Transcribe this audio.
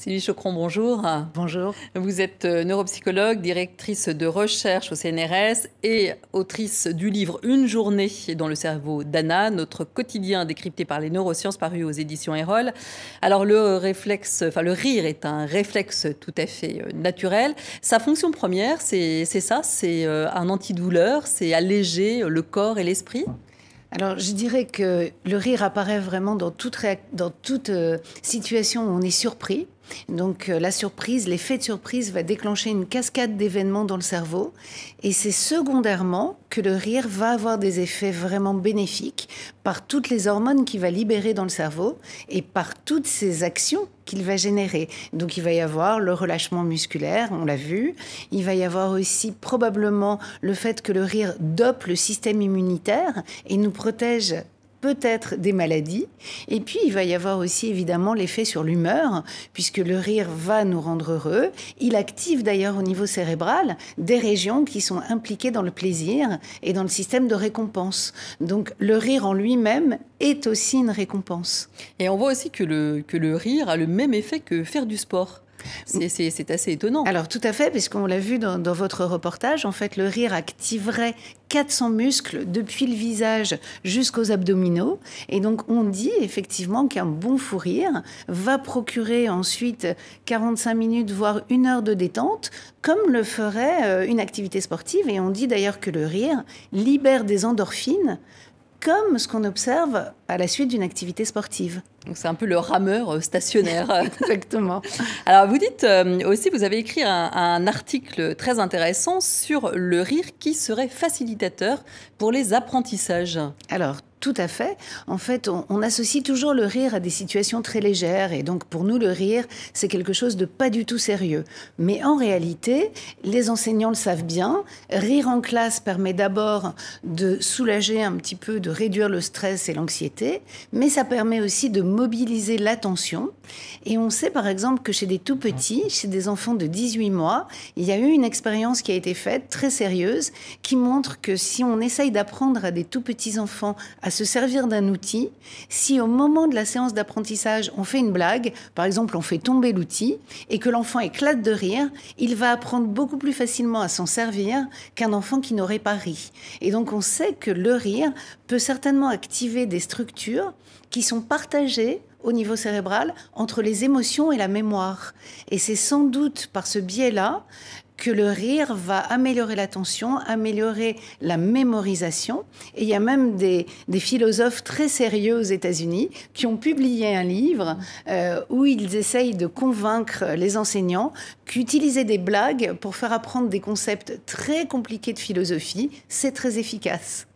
Sylvie Chocron, bonjour. Bonjour. Vous êtes euh, neuropsychologue, directrice de recherche au CNRS et autrice du livre Une journée dans le cerveau d'Anna, notre quotidien décrypté par les neurosciences paru aux éditions Erol. Alors le réflexe, enfin le rire est un réflexe tout à fait euh, naturel. Sa fonction première, c'est ça, c'est euh, un antidouleur, c'est alléger le corps et l'esprit. Alors, je dirais que le rire apparaît vraiment dans toute, dans toute situation où on est surpris, donc euh, la surprise, l'effet de surprise va déclencher une cascade d'événements dans le cerveau et c'est secondairement que le rire va avoir des effets vraiment bénéfiques par toutes les hormones qu'il va libérer dans le cerveau et par toutes ces actions qu'il va générer. Donc il va y avoir le relâchement musculaire, on l'a vu, il va y avoir aussi probablement le fait que le rire dope le système immunitaire et nous protège peut-être des maladies. Et puis, il va y avoir aussi évidemment l'effet sur l'humeur, puisque le rire va nous rendre heureux. Il active d'ailleurs au niveau cérébral des régions qui sont impliquées dans le plaisir et dans le système de récompense. Donc, le rire en lui-même est aussi une récompense. Et on voit aussi que le, que le rire a le même effet que faire du sport. C'est assez étonnant. Alors tout à fait, puisqu'on l'a vu dans, votre reportage, en fait, le rire activerait 400 muscles depuis le visage jusqu'aux abdominaux. Et donc on dit effectivement qu'un bon fou rire va procurer ensuite 45 minutes, voire une heure de détente, comme le ferait euh, une activité sportive. Et on dit d'ailleurs que le rire libère des endorphines comme ce qu'on observe à la suite d'une activité sportive. c'est un peu le rameur euh, stationnaire. Exactement. Alors vous dites euh, aussi, vous avez écrit un, un, article très intéressant sur le rire qui serait facilitateur pour les apprentissages. Alors tout à fait. En fait, on, associe toujours le rire à des situations très légères. Et donc, pour nous, le rire, c'est quelque chose de pas du tout sérieux. Mais en réalité, les enseignants le savent bien. Rire en classe permet d'abord de soulager un petit peu, de réduire le stress et l'anxiété. Mais ça permet aussi de mobiliser l'attention. Et on sait, par exemple, que chez des tout petits, chez des enfants de 18 mois, il y a eu une expérience qui a été faite, très sérieuse, qui montre que si on essaye d'apprendre à des tout petits enfants à se servir d'un outil si au moment de la séance d'apprentissage, on fait une blague, par exemple, on fait tomber l'outil et que l'enfant éclate de rire, il va apprendre beaucoup plus facilement à s'en servir qu'un enfant qui n'aurait pas ri. Et donc, on sait que le rire peut certainement activer des structures qui sont partagées au niveau cérébral entre les émotions et la mémoire. Et c'est sans doute par ce biais-là que le rire va améliorer l'attention, améliorer la mémorisation. Et il y a même des, philosophes très sérieux aux États-Unis qui ont publié un livre euh, où ils essayent de convaincre les enseignants qu'utiliser des blagues pour faire apprendre des concepts très compliqués de philosophie, c'est très efficace.